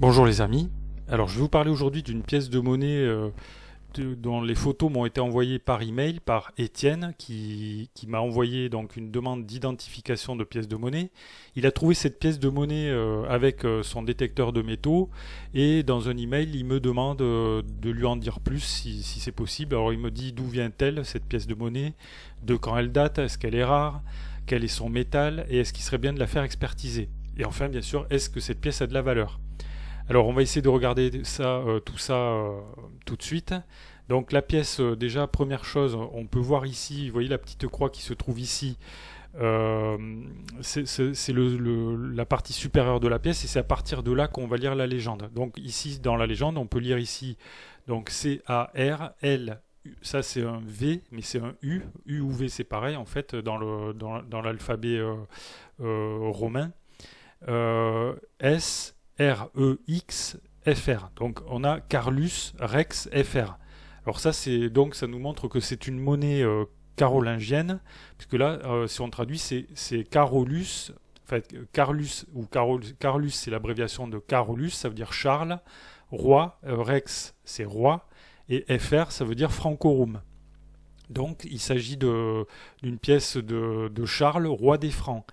Bonjour les amis, alors je vais vous parler aujourd'hui d'une pièce de monnaie euh, dont les photos m'ont été envoyées par email par Étienne qui, m'a envoyé donc une demande d'identification de pièce de monnaie. Il a trouvé cette pièce de monnaie euh, avec euh, son détecteur de métaux et dans un email il me demande de lui en dire plus si, si c'est possible. Alors il me dit d'où vient-elle cette pièce de monnaie, de quand elle date, est-ce qu'elle est rare, quel est son métal et est-ce qu'il serait bien de la faire expertiser. Et enfin bien sûr est-ce que cette pièce a de la valeur. Alors on va essayer de regarder ça, euh, tout ça euh, tout de suite. Donc la pièce, euh, déjà première chose, on peut voir ici, vous voyez la petite croix qui se trouve ici. c'est la partie supérieure de la pièce et c'est à partir de là qu'on va lire la légende. Donc ici dans la légende, on peut lire ici donc C A R L. Ça c'est un V, mais c'est un U. U ou V c'est pareil en fait dans l'alphabet dans, romain. S R-E-X FR. Donc on a Carlus Rex FR. Alors ça c'est donc ça nous montre que c'est une monnaie euh, carolingienne, puisque là euh, si on traduit c'est Carolus, enfin Carlus ou Carol, Carlus c'est l'abréviation de Carolus, ça veut dire Charles, roi, euh, Rex c'est roi, et FR ça veut dire Francorum. Donc il s'agit d'une pièce de Charles, roi des Francs.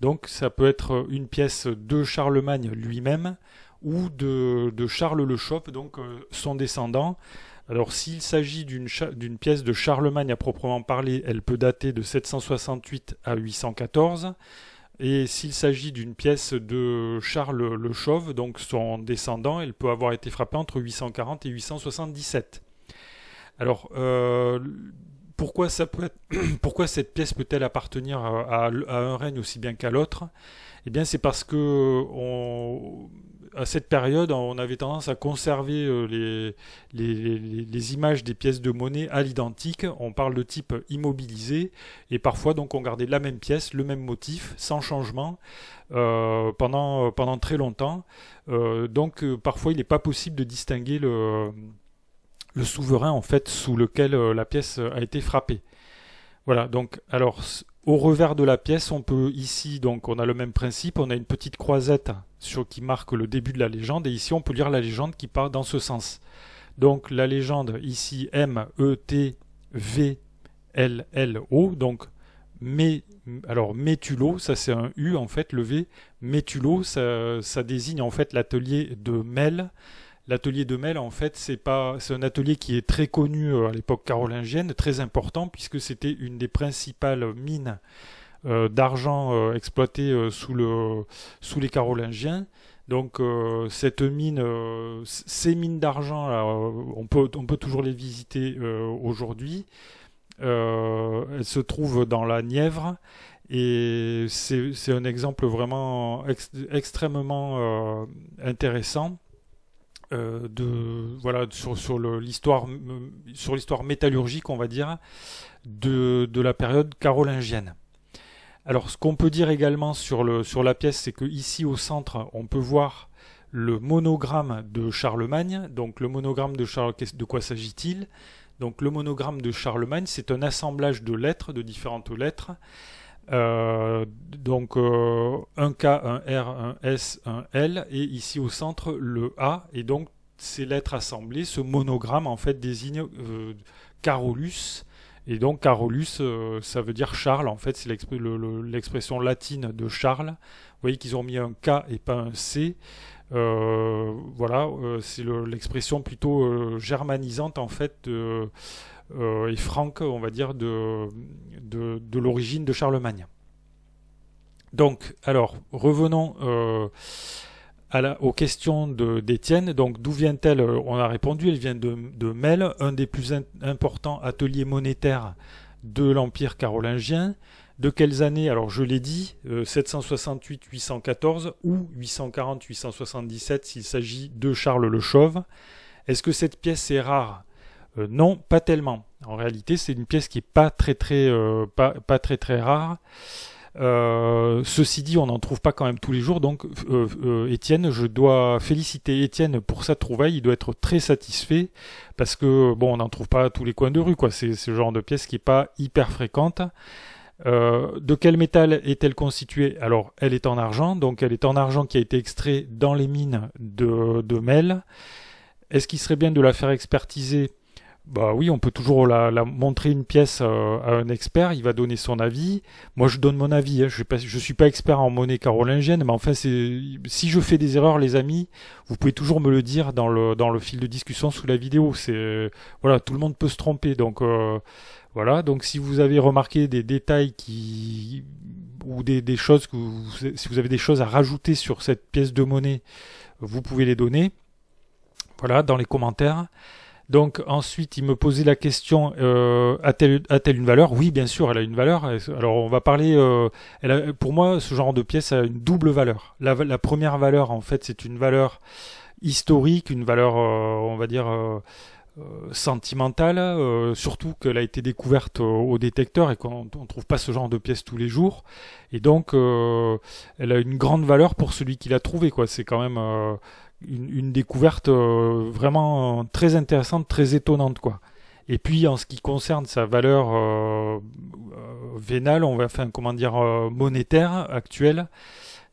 Donc ça peut être une pièce de Charlemagne lui-même ou de, Charles le Chauve, donc euh, son descendant. Alors s'il s'agit d'une pièce de Charlemagne à proprement parler, elle peut dater de 768 à 814. Et s'il s'agit d'une pièce de Charles le Chauve, donc son descendant, elle peut avoir été frappée entre 840 et 877. Alors, euh, pourquoi, cette pièce peut-elle appartenir à, un règne aussi bien qu'à l'autre Eh bien, c'est parce que à cette période, on avait tendance à conserver euh, les, images des pièces de monnaie à l'identique. On parle de type immobilisé et parfois donc on gardait la même pièce, le même motif, sans changement euh, pendant, très longtemps. Euh, donc parfois il n'est pas possible de distinguer le le souverain en fait sous lequel euh, la pièce euh, a été frappée. Voilà, donc alors au revers de la pièce, on peut ici donc on a le même principe, on a une petite croisette sur qui marque le début de la légende et ici on peut lire la légende qui part dans ce sens. Donc la légende ici M E T V L L O donc mais alors Métulo, ça c'est un U en fait levé. Métulo, ça, ça désigne en fait l'atelier de Mel, L'atelier de Mel, en fait, c'est pas, un atelier qui est très connu euh, à l'époque carolingienne, très important puisque c'était une des principales mines euh, d'argent euh, exploitées sous le, sous les Carolingiens. Donc cette mine, ces mines d'argent, on peut, toujours les visiter aujourd'hui. elles se trouvent dans la Nièvre et c'est un exemple vraiment extrêmement intéressant euh, de voilà sur, sur l'histoire sur l'histoire métallurgique on va dire de, de la période carolingienne. Alors ce qu'on peut dire également sur le sur la pièce c'est que ici au centre on peut voir le monogramme de Charlemagne. Donc le monogramme de charlemagne de quoi s'agit-il Donc le monogramme de Charlemagne c'est un assemblage de lettres de différentes lettres euh, donc euh, un K, un R, un S, un L, et ici au centre le A, et donc ces lettres assemblées, ce monogramme en fait désigne euh, Carolus, et donc Carolus, ça veut dire Charles, en fait c'est l'expression latine de Charles, vous voyez qu'ils ont mis un K et pas un C, voilà, c'est l'expression plutôt germanisante en fait de euh, et franque, on va dire, de, de, l'origine de Charlemagne. Donc, alors, revenons euh, aux questions d'Étienne. Donc, d'où vient-elle euh, On a répondu, elle vient de, de Mel, un des plus importants ateliers monétaires de l'Empire carolingien. De quelles années Alors, je l'ai dit, huit 768-814 ou 840-877 s'il s'agit de Charles le Chauve. Est-ce que cette pièce est rare euh, non, pas tellement. En réalité, c'est une pièce qui est pas très très euh, pas, pas, très très rare. Euh, ceci dit, on n'en trouve pas quand même tous les jours, donc Étienne, je dois féliciter Étienne pour sa trouvaille. Il doit être très satisfait parce que bon, on n'en trouve pas tous les coins de rue, quoi. C'est ce genre de pièce qui est pas hyper fréquente. de quel métal est-elle constituée Alors, elle est en argent, donc elle est en argent qui a été extrait dans les mines de, de Mel. Est-ce qu'il serait bien de la faire expertiser bah oui, on peut toujours la, la montrer une pièce euh, à un expert, il va donner son avis. Moi, je donne mon avis. Hein. Je ne suis, suis, pas expert en monnaie carolingienne, mais enfin, si je fais des erreurs, les amis, vous pouvez toujours me le dire dans le, dans le fil de discussion sous la vidéo. C'est voilà, tout le monde peut se tromper, donc euh, voilà. Donc, si vous avez remarqué des détails qui ou des, des choses que vous, si vous avez des choses à rajouter sur cette pièce de monnaie, vous pouvez les donner. Voilà, dans les commentaires. Donc ensuite, il me posait la question euh, a-t-elle a-t-elle une valeur Oui, bien sûr, elle a une valeur. Alors on va parler. Euh, elle a, pour moi, ce genre de pièce a une double valeur. La, la première valeur, en fait, c'est une valeur historique, une valeur, euh, on va dire, euh, sentimentale, euh, surtout qu'elle a été découverte au détecteur et qu'on ne trouve pas ce genre de pièce tous les jours. Et donc, euh, elle a une grande valeur pour celui qui l'a trouvée. Quoi. C'est quand même une, découverte vraiment très intéressante, très étonnante. Quoi. Et puis en ce qui concerne sa valeur vénale, on va, enfin comment dire, monétaire actuelle,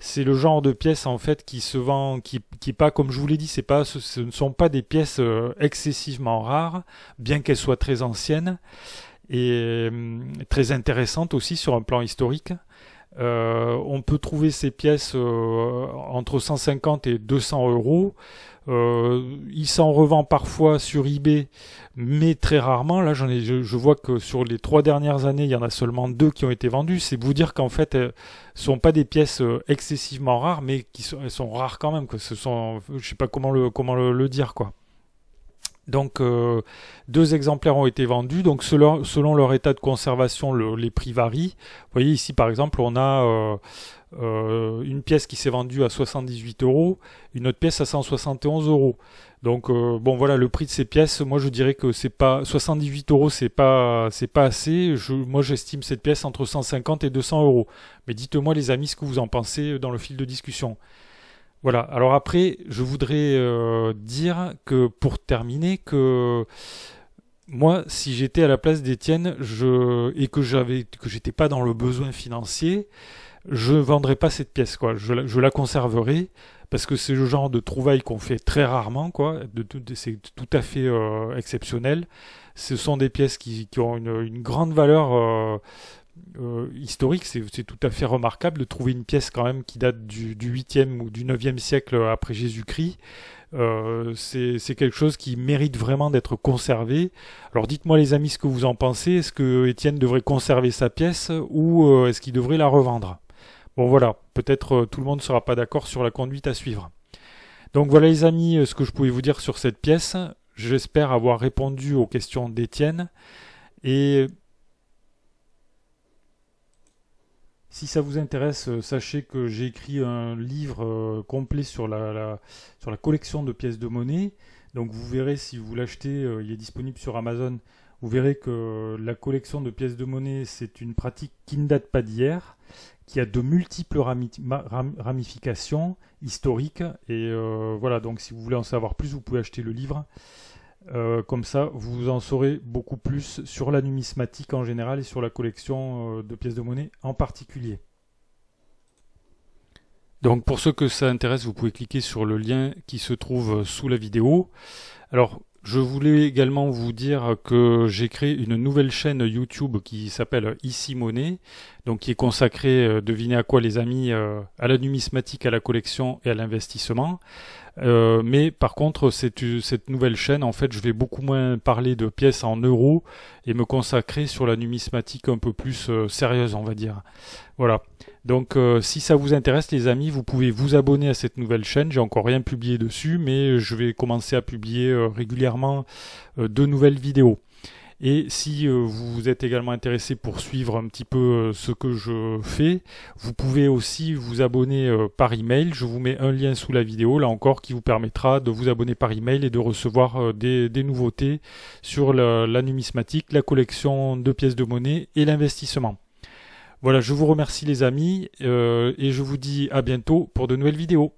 c'est le genre de pièces en fait qui se vend, qui, qui pas, comme je vous l'ai dit, c'est pas, ce, ne sont pas des pièces euh, excessivement rares, bien qu'elles soient très anciennes et euh, très intéressantes aussi sur un plan historique. Euh, on peut trouver ces pièces euh, entre 150 et 200 euros. Euh, il s'en revend parfois sur eBay, mais très rarement. Là, j'en ai, je, vois que sur les trois dernières années, il y en a seulement deux qui ont été vendues. C'est vous dire qu'en fait, ce sont pas des pièces excessivement rares, mais qui sont, elles sont rares quand même. Que ce sont, je sais pas comment le comment le dire quoi. Donc euh, deux exemplaires ont été vendus. Donc selon, leur état de conservation, les prix varient. Vous voyez ici par exemple, on a euh, euh, une pièce qui s'est vendue à 78 euros, une autre pièce à 171 euros. Donc bon voilà le prix de ces pièces. Moi je dirais que c'est pas 78 euros, c'est pas c'est pas assez. moi j'estime cette pièce entre 150 et 200 euros. Mais dites-moi les amis ce que vous en pensez dans le fil de discussion. Voilà. Alors après, je voudrais euh, dire que pour terminer, que moi, si j'étais à la place d'Étienne, et que j'avais que j'étais pas dans le besoin financier, je vendrais pas cette pièce quoi. Je, je la conserverais parce que c'est le genre de trouvaille qu'on fait très rarement quoi. De, c'est tout à fait euh, exceptionnel. Ce sont des pièces qui, qui ont une, une grande valeur. Euh, euh, historique, c'est tout à fait remarquable de trouver une pièce quand même qui date du, du 8e ou du 9e siècle après Jésus-Christ. Euh, c'est quelque chose qui mérite vraiment d'être conservé. Alors dites-moi les amis ce que vous en pensez. Est-ce que Étienne devrait conserver sa pièce ou euh, est-ce qu'il devrait la revendre Bon voilà, peut-être tout le monde ne sera pas d'accord sur la conduite à suivre. Donc voilà les amis ce que je pouvais vous dire sur cette pièce. J'espère avoir répondu aux questions d'Étienne. Et Si ça vous intéresse, euh, sachez que j'ai écrit un livre euh, complet sur la, sur la collection de pièces de monnaie. Donc vous verrez si vous l'achetez, euh, il est disponible sur Amazon. Vous verrez que la collection de pièces de monnaie, c'est une pratique qui ne date pas d'hier, qui a de multiples ramifications historiques. Et voilà, donc si vous voulez en savoir plus, vous pouvez acheter le livre. Euh, comme ça, vous en saurez beaucoup plus sur la numismatique en général et sur la collection euh, de pièces de monnaie en particulier. Donc pour ceux que ça intéresse, vous pouvez cliquer sur le lien qui se trouve euh, sous la vidéo. Alors je voulais également vous dire que j'ai créé une nouvelle chaîne YouTube qui s'appelle Ici Monnaie, donc qui est consacrée, devinez à quoi les amis, à la numismatique, à la collection et à l'investissement. Euh, mais par contre, cette, cette, nouvelle chaîne, en fait, je vais beaucoup moins parler de pièces en euros et me consacrer sur la numismatique un peu plus euh, sérieuse, on va dire. Voilà. Donc, euh, si ça vous intéresse, les amis, vous pouvez vous abonner à cette nouvelle chaîne. J'ai encore rien publié dessus, mais je vais commencer à publier régulièrement de nouvelles vidéos. Et si euh, vous êtes également intéressé pour suivre un petit peu euh, ce que je fais, vous pouvez aussi vous abonner euh, par email. Je vous mets un lien sous la vidéo, là encore, qui vous permettra de vous abonner par email et de recevoir des, nouveautés sur la, numismatique, la collection de pièces de monnaie et l'investissement. Voilà, je vous remercie les amis et je vous dis à bientôt pour de nouvelles vidéos.